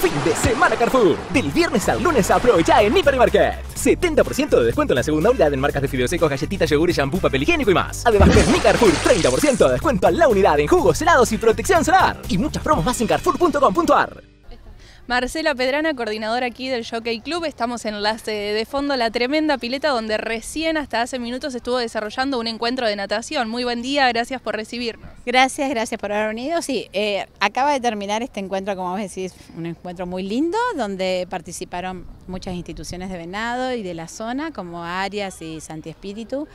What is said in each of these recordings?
Fin de semana Carrefour. Del viernes al lunes aprovecha en Hipermarket. 70% de descuento en la segunda unidad en marcas de fideos secos, galletitas, yogur, shampoo, papel higiénico y más. Además, en mi Carrefour, 30% de descuento en la unidad en jugos, helados y protección solar. Y muchas promos más en carrefour.com.ar. Marcela Pedrana, coordinadora aquí del Jockey Club. Estamos en la de fondo, la tremenda pileta donde recién hasta hace minutos estuvo desarrollando un encuentro de natación. Muy buen día, gracias por recibirnos. Gracias, gracias por haber venido. Sí, eh, acaba de terminar este encuentro, como vos decís, un encuentro muy lindo donde participaron muchas instituciones de Venado y de la zona, como Arias y Santi Espíritu.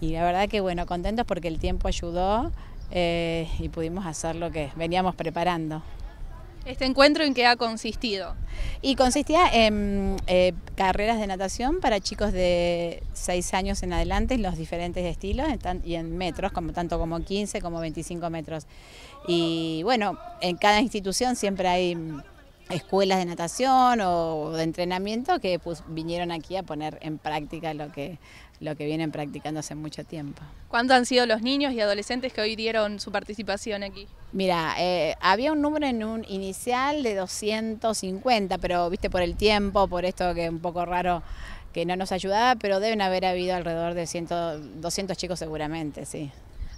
Y la verdad que, bueno, contentos porque el tiempo ayudó eh, y pudimos hacer lo que veníamos preparando. ¿Este encuentro en qué ha consistido? Y consistía en eh, carreras de natación para chicos de 6 años en adelante, en los diferentes estilos y en metros, como tanto como 15 como 25 metros. Y bueno, en cada institución siempre hay escuelas de natación o de entrenamiento que pues, vinieron aquí a poner en práctica lo que, lo que vienen practicando hace mucho tiempo. ¿Cuántos han sido los niños y adolescentes que hoy dieron su participación aquí? Mira, eh, había un número en un inicial de 250, pero viste por el tiempo, por esto que es un poco raro que no nos ayudaba, pero deben haber habido alrededor de 200 chicos seguramente, sí.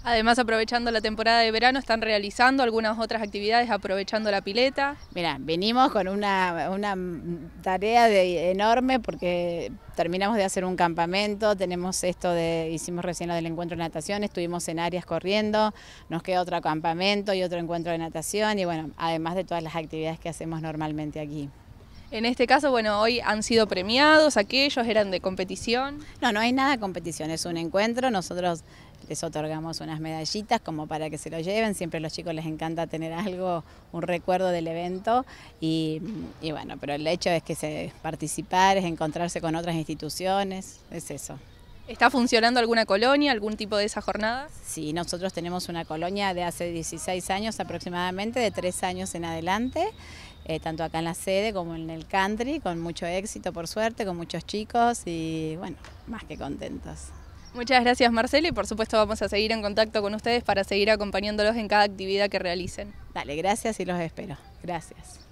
Además, aprovechando la temporada de verano, están realizando algunas otras actividades, aprovechando la pileta. Mira, venimos con una, tarea enorme porque terminamos de hacer un campamento, tenemos esto de, hicimos recién lo del encuentro de natación, estuvimos en áreas corriendo, nos queda otro campamento y otro encuentro de natación y bueno, además de todas las actividades que hacemos normalmente aquí. En este caso, bueno, hoy han sido premiados, aquellos eran de competición. No, no hay nada de competición, es un encuentro. Nosotros les otorgamos unas medallitas como para que se lo lleven. Siempre a los chicos les encanta tener algo, un recuerdo del evento. Y, bueno, pero el hecho es que se, participar es encontrarse con otras instituciones, es eso. ¿Está funcionando alguna colonia, algún tipo de esa jornada? Sí, nosotros tenemos una colonia de hace 16 años aproximadamente, de 3 años en adelante, eh, tanto acá en la sede como en el country, con mucho éxito por suerte, con muchos chicos y bueno, más que contentos. Muchas gracias Marcelo y por supuesto vamos a seguir en contacto con ustedes para seguir acompañándolos en cada actividad que realicen. Dale, gracias y los espero. Gracias.